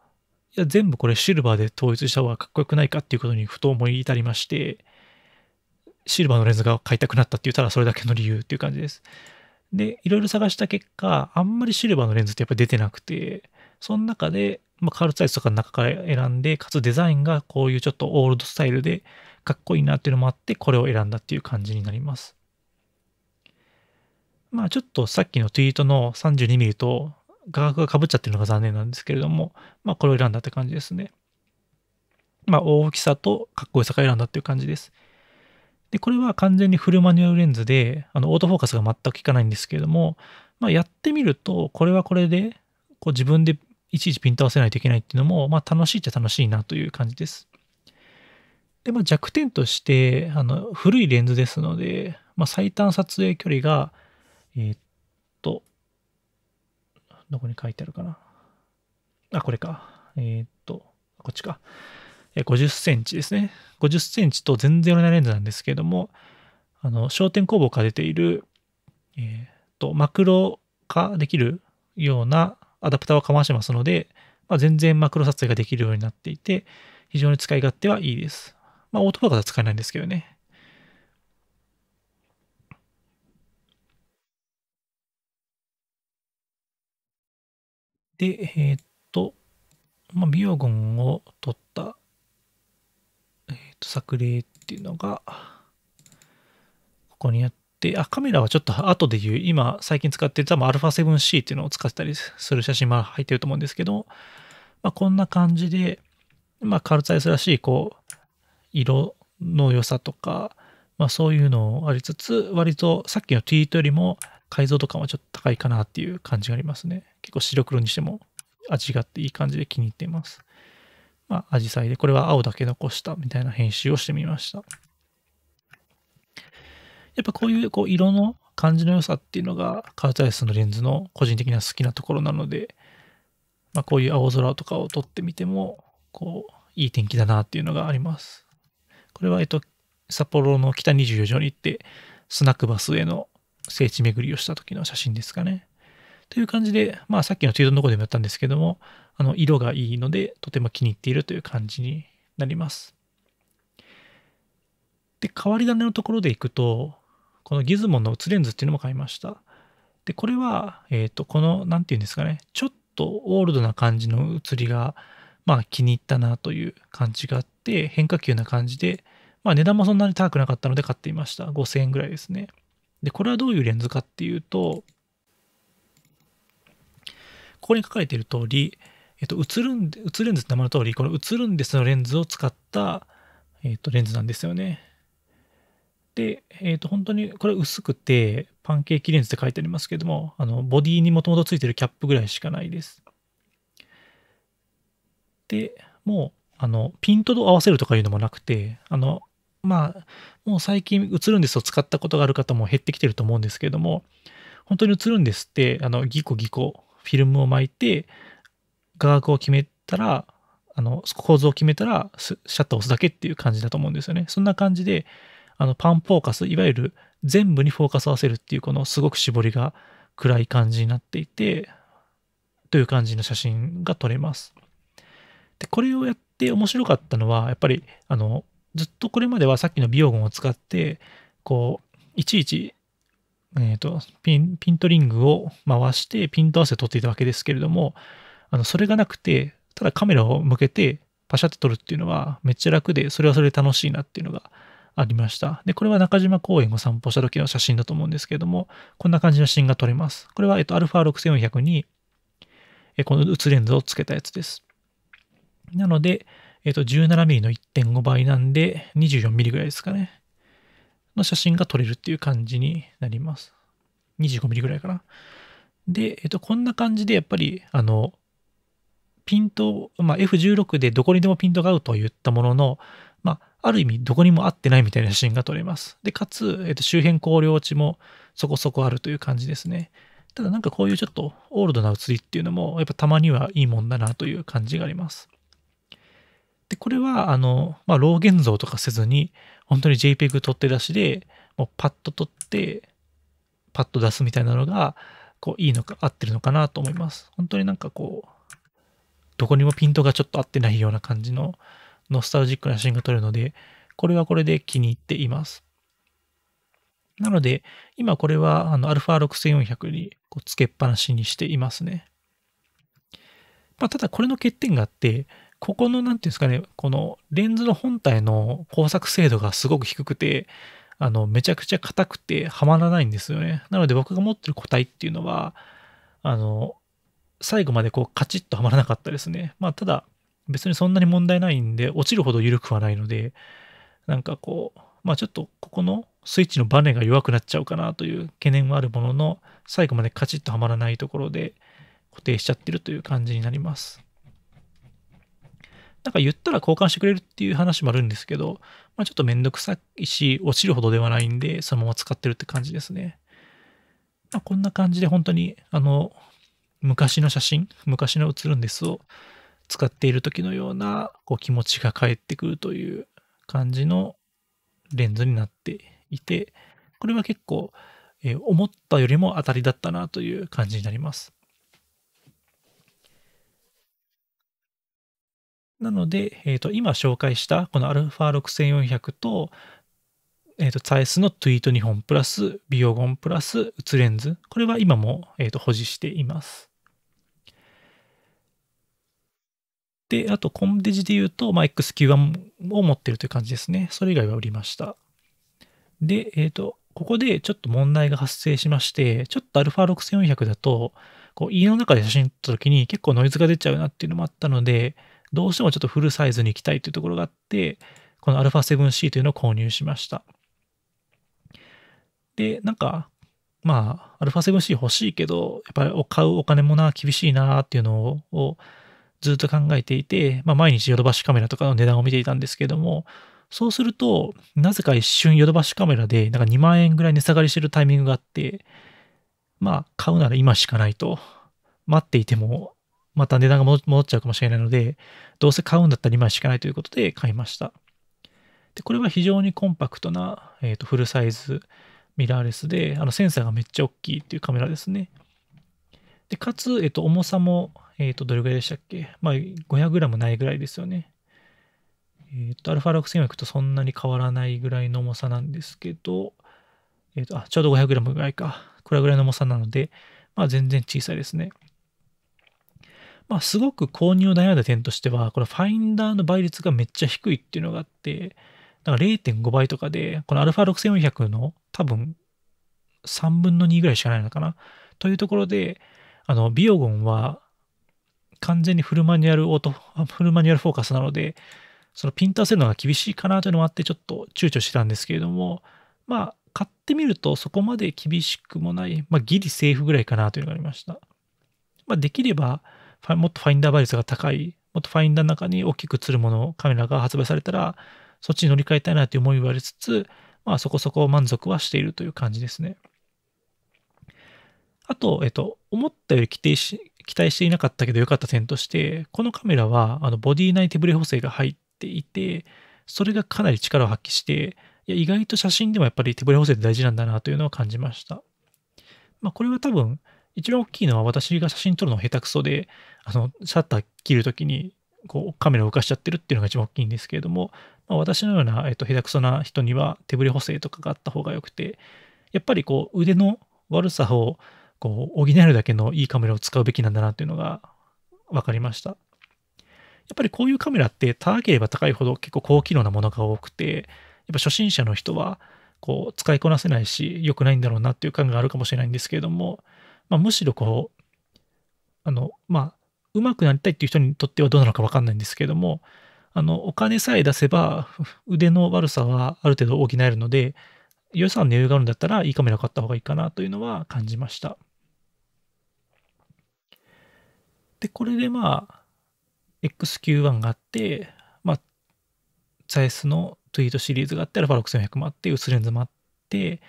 いや全部これシルバーで統一した方がかっこよくないかっていうことにふと思い至りまして、シルバーのレンズが買いたくなったって言ったらそれだけの理由っていう感じです。で、いろいろ探した結果、あんまりシルバーのレンズってやっぱ出てなくて、その中で、まあ、カールサイズとかの中から選んで、かつデザインがこういうちょっとオールドスタイルでかっこいいなっていうのもあって、これを選んだっていう感じになります。まあちょっとさっきのツイートの 32mm と画角がかぶっちゃってるのが残念なんですけれども、まあこれを選んだって感じですね。まあ大きさとかっこよさら選んだっていう感じです。で、これは完全にフルマニュアルレンズで、あのオートフォーカスが全く効かないんですけれども、まあやってみると、これはこれで、こう自分でいちいちピント合わせないといけないっていうのも、まあ楽しいっちゃ楽しいなという感じです。で、まあ弱点として、あの古いレンズですので、まあ最短撮影距離がえー、っと、どこに書いてあるかな。あ、これか。えー、っと、こっちか。50センチですね。50センチと全然同じレンズなんですけれども、あの、焦点工房から出ている、えー、っと、マクロ化できるようなアダプターをかましてますので、まあ、全然マクロ撮影ができるようになっていて、非常に使い勝手はいいです。まあ、オートフォーカスは使えないんですけどね。で、えー、っと、まあ、ビオゴンを取った、えー、っと、作例っていうのが、ここにあって、あ、カメラはちょっと後で言う、今最近使ってアルフ α7C っていうのを使ってたりする写真も入ってると思うんですけど、まあ、こんな感じで、まあ、カルツァイスらしい、こう、色の良さとか、まあ、そういうのをありつつ、割とさっきの T トよりも解像度感はちょっと高いかなっていう感じがありますね。結構白黒にしても味があっていい感じで気に入っています。まあ、アジサイで、これは青だけ残したみたいな編集をしてみました。やっぱこういうこう色の感じの良さっていうのがカウタイスのレンズの個人的な好きなところなので、まあ、こういう青空とかを撮ってみてもこういい天気だなっていうのがあります。これは、えっと、札幌の北24条に行ってスナックバスへの聖地巡りをした時の写真ですかね。という感じで、まあ、さっきのツイートのところでもやったんですけども、あの色がいいので、とても気に入っているという感じになります。で、変わり種のところでいくと、このギズモンの映レンズっていうのも買いました。で、これは、えっ、ー、と、この、何て言うんですかね、ちょっとオールドな感じの写りが、まあ気に入ったなという感じがあって、変化球な感じで、まあ値段もそんなに高くなかったので買っていました。5000円ぐらいですね。で、これはどういうレンズかっていうと、ここに書かれている通り、えっと、映るんで、映るんですって名前の通り、この映るんですのレンズを使った、えっと、レンズなんですよね。で、えっと、本当にこれ薄くて、パンケーキレンズって書いてありますけども、あの、ボディにもともとついてるキャップぐらいしかないです。で、もう、あの、ピントと合わせるとかいうのもなくて、あの、まあ、もう最近映るんですを使ったことがある方も減ってきてると思うんですけれども、本当に映るんですって、あの、ギコギコフィルムを巻いて、画角を決めたら、あの構図を決めたらシャッターを押すだけっていう感じだと思うんですよね。そんな感じで、あのパンフォーカス、いわゆる全部にフォーカスを合わせるっていうこのすごく絞りが暗い感じになっていて、という感じの写真が撮れます。で、これをやって面白かったのは、やっぱり、あの、ずっとこれまではさっきのビオゴンを使って、こう、いちいちえっ、ー、と、ピン、ピントリングを回して、ピント合わせ撮っていたわけですけれども、あの、それがなくて、ただカメラを向けて、パシャって撮るっていうのは、めっちゃ楽で、それはそれで楽しいなっていうのがありました。で、これは中島公園を散歩した時の写真だと思うんですけれども、こんな感じの写真が撮れます。これは、えっと、α6400 に、えこの写レンズをつけたやつです。なので、えっと、17mm の1.5倍なんで、24mm ぐらいですかね。の写真が撮れるっていう感じになります。25mm ぐらいかな。で、えっと、こんな感じでやっぱり、あの、ピント、まあ、F16 でどこにでもピントが合うといったものの、まあ、ある意味どこにも合ってないみたいな写真が撮れます。で、かつ、えっと、周辺光量値もそこそこあるという感じですね。ただなんかこういうちょっとオールドな写りっていうのも、やっぱたまにはいいもんだなという感じがあります。で、これは、あの、まあ、老現像とかせずに、本当に JPEG 取って出しで、もうパッと取って、パッと出すみたいなのが、こう、いいのか、合ってるのかなと思います。本当になんかこう、どこにもピントがちょっと合ってないような感じの、ノスタルジックな写真が撮れるので、これはこれで気に入っています。なので、今これは、あの、α6400 にこうつけっぱなしにしていますね。まあ、ただこれの欠点があって、ここの、なんていうんですかね、このレンズの本体の工作精度がすごく低くて、あの、めちゃくちゃ硬くてはまらないんですよね。なので僕が持ってる個体っていうのは、あの、最後までこうカチッとはまらなかったですね。まあ、ただ、別にそんなに問題ないんで、落ちるほど緩くはないので、なんかこう、まあちょっとここのスイッチのバネが弱くなっちゃうかなという懸念はあるものの、最後までカチッとはまらないところで固定しちゃってるという感じになります。なんか言ったら交換してくれるっていう話もあるんですけど、まあ、ちょっとめんどくさいし、落ちるほどではないんで、そのまま使ってるって感じですね。まあ、こんな感じで本当に、あの、昔の写真、昔の写るんですを使っている時のようなこう気持ちが返ってくるという感じのレンズになっていて、これは結構、えー、思ったよりも当たりだったなという感じになります。なので、えー、と今紹介したこの α6400 と,、えー、とザイスのツイート2本プラスビオゴンプラス写レンズこれは今も、えー、と保持しています。で、あとコンデジで言うと、まあ、XQ1 を持ってるという感じですね。それ以外は売りました。で、えっ、ー、と、ここでちょっと問題が発生しまして、ちょっと α6400 だと、こう家の中で写真撮った時に結構ノイズが出ちゃうなっていうのもあったので、どうしてもちょっとフルサイズに行きたいというところがあって、この α7C というのを購入しました。で、なんか、まあ、α7C 欲しいけど、やっぱり買うお金もな、厳しいなっていうのをずっと考えていて、まあ、毎日ヨドバシカメラとかの値段を見ていたんですけども、そうすると、なぜか一瞬ヨドバシカメラで、なんか2万円ぐらい値下がりしてるタイミングがあって、まあ、買うなら今しかないと。待っていてもまた値段が戻っちゃうかもしれないので、どうせ買うんだったら2枚しかないということで買いました。でこれは非常にコンパクトな、えーと、フルサイズミラーレスで、あのセンサーがめっちゃ大きいっていうカメラですね。でかつ、えーと、重さも、えーと、どれぐらいでしたっけ、まあ、500g ないぐらいですよね。えっ、ー、と、α6400 とそんなに変わらないぐらいの重さなんですけど、えっ、ー、と、あ、ちょうど 500g ぐらいか。これぐらいの重さなので、まあ全然小さいですね。まあ、すごく購入を悩んだ点としては、このファインダーの倍率がめっちゃ低いっていうのがあって、だから0.5倍とかで、この α6400 の多分3分の2ぐらいしかないのかな。というところで、あの、ビオゴンは完全にフルマニュアルオート、フルマニュアルフォーカスなので、そのピント合わせるのが厳しいかなというのもあって、ちょっと躊躇してたんですけれども、まあ、買ってみるとそこまで厳しくもない、まあ、ギリセーフぐらいかなというのがありました。まあ、できれば、もっとファインダー倍率が高い、もっとファインダーの中に大きく映るもの、カメラが発売されたら、そっちに乗り換えたいなという思いをありつつ、まあそこそこ満足はしているという感じですね。あと、えっと、思ったより期待し、期待していなかったけど良かった点として、このカメラはあのボディ内手ブレ補正が入っていて、それがかなり力を発揮して、いや意外と写真でもやっぱり手ブレ補正って大事なんだなというのを感じました。まあこれは多分、一番大きいのは私が写真撮るの下手くそで、あの、シャッター切るときに、こう、カメラを浮かしちゃってるっていうのが一番大きいんですけれども、まあ、私のような、えっと、下手くそな人には手ぶれ補正とかがあった方が良くて、やっぱりこう、腕の悪さを、こう、補えるだけのいいカメラを使うべきなんだなっていうのが分かりました。やっぱりこういうカメラって高ければ高いほど結構高機能なものが多くて、やっぱ初心者の人はこう使いこなせないし良くないんだろうなっていう感があるかもしれないんですけれども、まあ、むしろこう、あの、まあ、うまくなりたいっていう人にとってはどうなのかわかんないんですけども、あの、お金さえ出せば腕の悪さはある程度補えるので、予算の余裕があるんだったらいいカメラ買った方がいいかなというのは感じました。で、これでまあ、XQ1 があって、まあ、ザイスのツイートシリーズがあって、アルファ6400もあって、薄レンズもあって、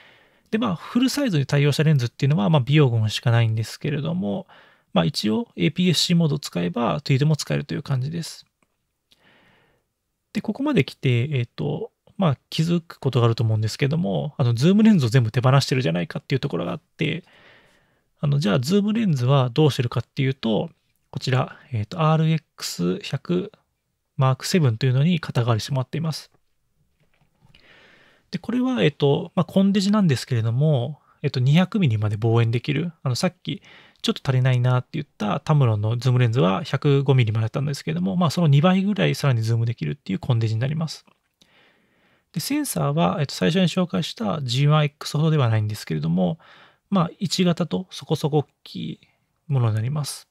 で、まあ、フルサイズに対応したレンズっていうのは、まあ、ビオゴンしかないんですけれども、まあ、一応 APS-C モードを使えば、というでも使えるという感じです。で、ここまで来て、えっ、ー、と、まあ、気づくことがあると思うんですけども、あの、ズームレンズを全部手放してるじゃないかっていうところがあって、あの、じゃあ、ズームレンズはどうしてるかっていうと、こちら、えっ、ー、と、RX100 m 7というのに肩代わりしてもらっています。で、これは、えっと、まあ、コンデジなんですけれども、えっと、200ミリまで望遠できる。あの、さっき、ちょっと足りないなって言ったタムロンのズームレンズは105ミリまでだったんですけれども、まあ、その2倍ぐらいさらにズームできるっていうコンデジになります。で、センサーは、えっと、最初に紹介した G1X ほどではないんですけれども、まあ、1型とそこそこ大きいものになります。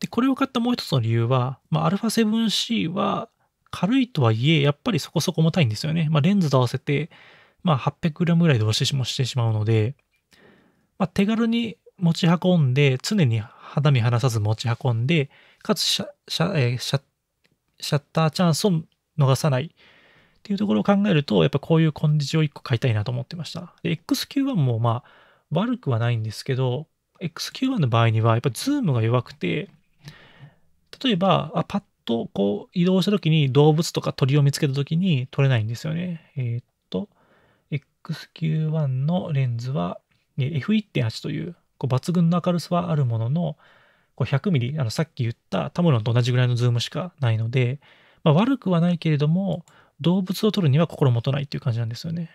で、これを買ったもう一つの理由は、まあ、α7C は、軽いとはいえ、やっぱりそこそこ重たいんですよね。まあ、レンズと合わせて、まあ、800g ぐらいで押してしまうので、まあ、手軽に持ち運んで、常に肌身離さず持ち運んで、かつシャシャ、えー、シャシャッターチャンスを逃さないっていうところを考えると、やっぱこういうコンディジを1個買いたいなと思ってました。XQ1 もまあ悪くはないんですけど、XQ1 の場合にはやっぱズームが弱くて、例えばあパッとこう移動した時に動物とか鳥を見つけた時に撮れないんですよね。えー、っと、X91 のレンズは F1.8 というこう抜群の明るさはあるものの、100mm、あのさっき言ったタムロンと同じぐらいのズームしかないので、まあ、悪くはないけれども、動物を撮るには心もとないっていう感じなんですよね。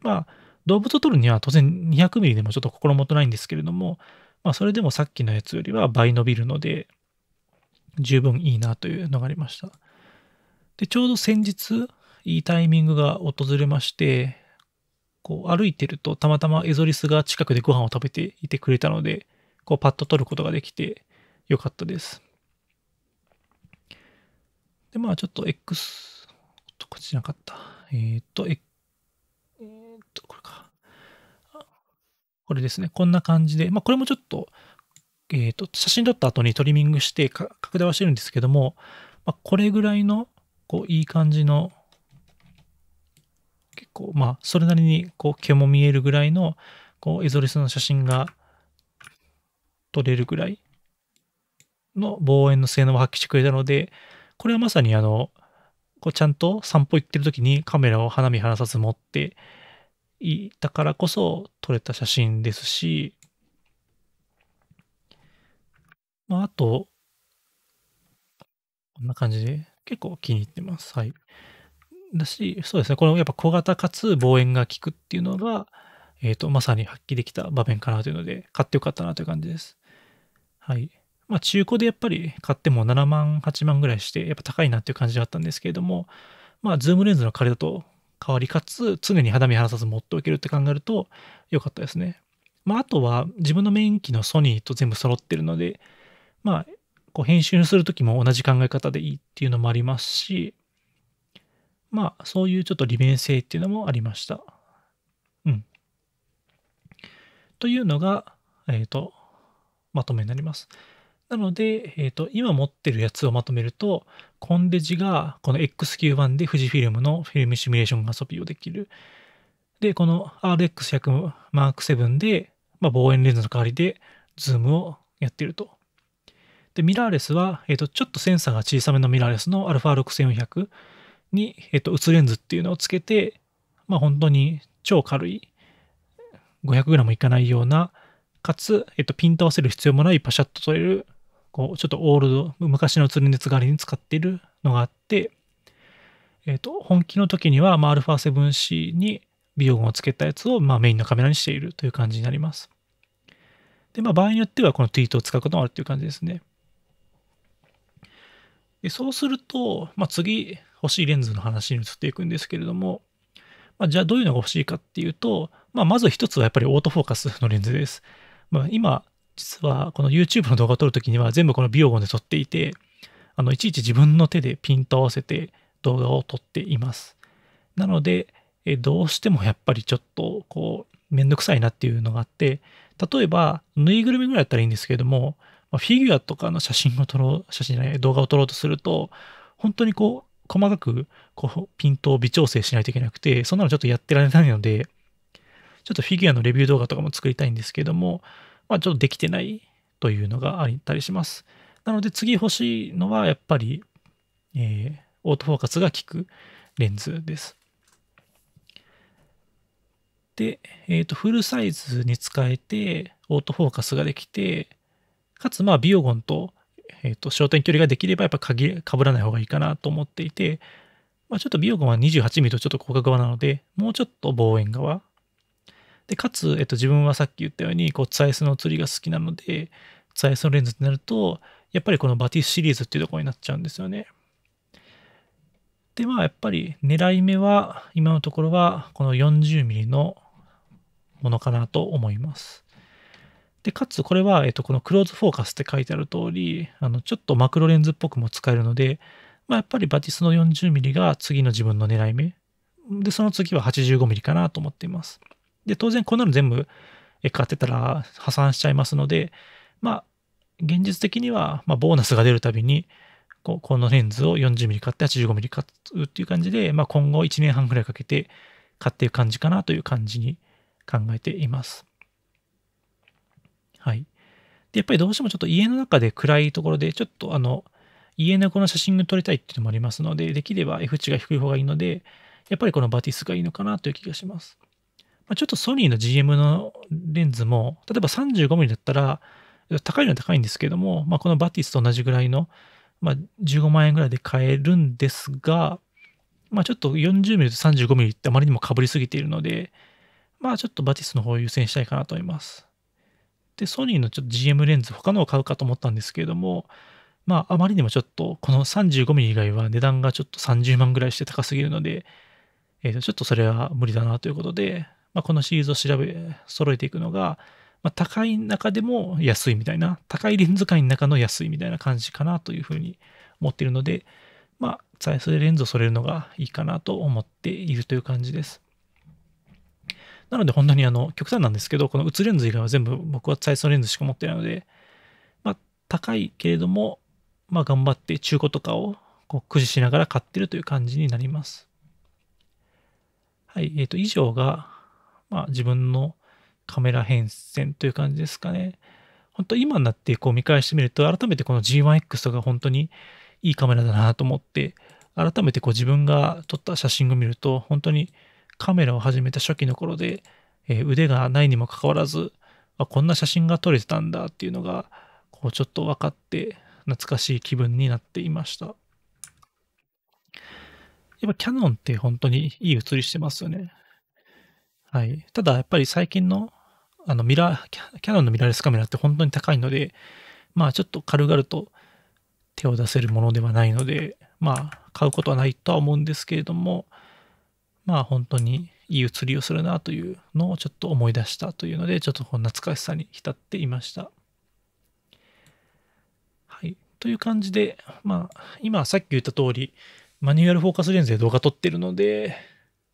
まあ、動物を撮るには当然 200mm でもちょっと心もとないんですけれども、まあ、それでもさっきのやつよりは倍伸びるので、十分いいなというのがありました。で、ちょうど先日、いいタイミングが訪れまして、こう歩いてるとたまたまエゾリスが近くでご飯を食べていてくれたので、こうパッと取ることができてよかったです。で、まあちょっと X、こっちなかった。えっ、と、えっ、と、これか。これですね。こんな感じで、まあこれもちょっとえーと、写真撮った後にトリミングして拡大はしてるんですけども、まあ、これぐらいのこういい感じの結構まあそれなりにこう毛も見えるぐらいのこうエゾリスの写真が撮れるぐらいの望遠の性能を発揮してくれたのでこれはまさにあのこうちゃんと散歩行ってる時にカメラを花見離さず持っていたからこそ撮れた写真ですしまあ、あと、こんな感じで結構気に入ってます。はい。だし、そうですね、このやっぱ小型かつ望遠が効くっていうのが、えっ、ー、と、まさに発揮できた場面かなというので、買ってよかったなという感じです。はい。まあ、中古でやっぱり買っても7万、8万ぐらいして、やっぱ高いなっていう感じだったんですけれども、まあ、ズームレンズの借りだと変わりかつ、常に肌身離さず持っておけるって考えると良かったですね。まあ、あとは自分のメイン機のソニーと全部揃ってるので、まあ、こう編集する時も同じ考え方でいいっていうのもありますし、まあ、そういうちょっと利便性っていうのもありました。うん。というのが、えっ、ー、と、まとめになります。なので、えっ、ー、と、今持ってるやつをまとめると、コンデジがこの XQ1 で富士フィルムのフィルムシミュレーション遊びをできる。で、この RX100M7 で、まあ、望遠レンズの代わりで、ズームをやってると。で、ミラーレスは、えっ、ー、と、ちょっとセンサーが小さめのミラーレスの α6400 に、えっ、ー、と、映レンズっていうのをつけて、まあ、本当に超軽い、500g いかないような、かつ、えっ、ー、と、ピント合わせる必要もないパシャッと撮れる、こう、ちょっとオールド、昔の映レンズ代わりに使っているのがあって、えっ、と、本気の時には、まあ、α7C に美容ンをつけたやつを、まあ、メインのカメラにしているという感じになります。で、まあ、場合によっては、このツイートを使うこともあるという感じですね。でそうすると、まあ、次欲しいレンズの話に移っていくんですけれども、まあ、じゃあどういうのが欲しいかっていうと、まあ、まず一つはやっぱりオートフォーカスのレンズです。まあ、今、実はこの YouTube の動画を撮るときには全部このビオゴンで撮っていて、あのいちいち自分の手でピント合わせて動画を撮っています。なので、えどうしてもやっぱりちょっとこう、めんどくさいなっていうのがあって、例えば、ぬいぐるみぐらいだったらいいんですけれども、まあ、フィギュアとかの写真を撮ろう、写真じゃない、動画を撮ろうとすると、本当にこう、細かく、こう、ピントを微調整しないといけなくて、そんなのちょっとやってられないので、ちょっとフィギュアのレビュー動画とかも作りたいんですけども、まあ、ちょっとできてないというのがあったりします。なので次欲しいのはやっぱり、えー、オートフォーカスが効くレンズです。で、えっ、ー、と、フルサイズに使えて、オートフォーカスができて、かつ、まあ、ビオゴンと、えっ、ー、と、焦点距離ができれば、やっぱかぶ被らない方がいいかなと思っていて、まあ、ちょっとビオゴンは 28mm とちょっと広角側なので、もうちょっと望遠側。で、かつ、えっ、ー、と、自分はさっき言ったように、こう、ツアイスの釣りが好きなので、ツアイスのレンズってなると、やっぱりこのバティスシリーズっていうところになっちゃうんですよね。で、まあ、やっぱり狙い目は、今のところは、この 40mm のものかなと思います。で、かつこれは、えっと、このクローズフォーカスって書いてある通り、あの、ちょっとマクロレンズっぽくも使えるので、まあ、やっぱりバティスの 40mm が次の自分の狙い目。で、その次は 85mm かなと思っています。で、当然こんなの全部買ってたら破産しちゃいますので、まあ、現実的には、まあ、ボーナスが出るたびに、ここのレンズを 40mm 買って 85mm 買うっていう感じで、まあ、今後1年半ぐらいかけて買っていく感じかなという感じに考えています。はい。で、やっぱりどうしてもちょっと家の中で暗いところで、ちょっとあの、家猫の写真が撮りたいっていうのもありますので、できれば F 値が低い方がいいので、やっぱりこのバティスがいいのかなという気がします。まあ、ちょっとソニーの GM のレンズも、例えば 35mm だったら、高いのは高いんですけども、まあ、このバティスと同じぐらいの、まあ、15万円ぐらいで買えるんですが、まあ、ちょっと 40mm と 35mm ってあまりにもかぶりすぎているので、まあ、ちょっとバティスの方を優先したいかなと思います。で、ソニーのちょっと GM レンズ、他のを買うかと思ったんですけれども、まあ、あまりにもちょっと、この 35mm 以外は値段がちょっと30万ぐらいして高すぎるので、えー、とちょっとそれは無理だなということで、まあ、このシリーズを調べ、揃えていくのが、まあ、高い中でも安いみたいな、高いレンズ界の中の安いみたいな感じかなというふうに思っているので、まあ、初でレンズを揃えるのがいいかなと思っているという感じです。なので本当にあの極端なんですけどこの写レンズ以外は全部僕は最初レンズしか持ってないので、まあ、高いけれども、まあ、頑張って中古とかをこう駆使しながら買ってるという感じになります。はい、えっ、ー、と以上が、まあ、自分のカメラ変遷という感じですかね。本当今になってこう見返してみると改めてこの G1X とか本当にいいカメラだなと思って改めてこう自分が撮った写真を見ると本当にカメラを始めた初期の頃で、えー、腕がないにもかかわらずあこんな写真が撮れてたんだっていうのがこうちょっと分かって懐かしい気分になっていましたやっぱキャノンって本当にいい写りしてますよねはいただやっぱり最近のあのミラーキャノンのミラーレスカメラって本当に高いのでまあちょっと軽々と手を出せるものではないのでまあ買うことはないとは思うんですけれども、まあ本当にいい写りをするなというのをちょっと思い出したというので、ちょっと懐かしさに浸っていました。はい。という感じで、まあ今さっき言った通り、マニュアルフォーカスレンズで動画撮ってるので、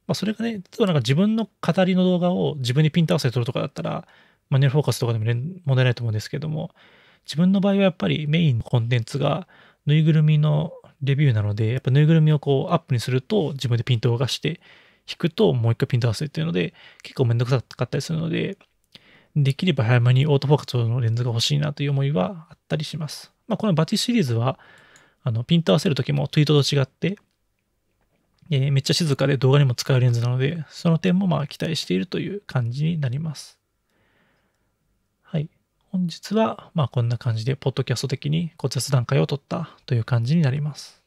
まあ、それがね、例えばなんか自分の語りの動画を自分にピント合わせて撮るとかだったら、マニュアルフォーカスとかでも問題ないと思うんですけども、自分の場合はやっぱりメインのコンテンツがぬいぐるみのレビューなので、やっぱぬいぐるみをこうアップにすると自分でピントを動かして、引くともう一回ピント合わせっていうので、結構めんどくさかったりするので、できれば早めにオートフォーカスのレンズが欲しいなという思いはあったりします。まあ、このバティシリーズは、あのピント合わせるときもツイートと違って、えー、めっちゃ静かで動画にも使うレンズなので、その点もまあ期待しているという感じになります。本日はまあこんな感じで、ポッドキャスト的に骨雑談会を取ったという感じになります。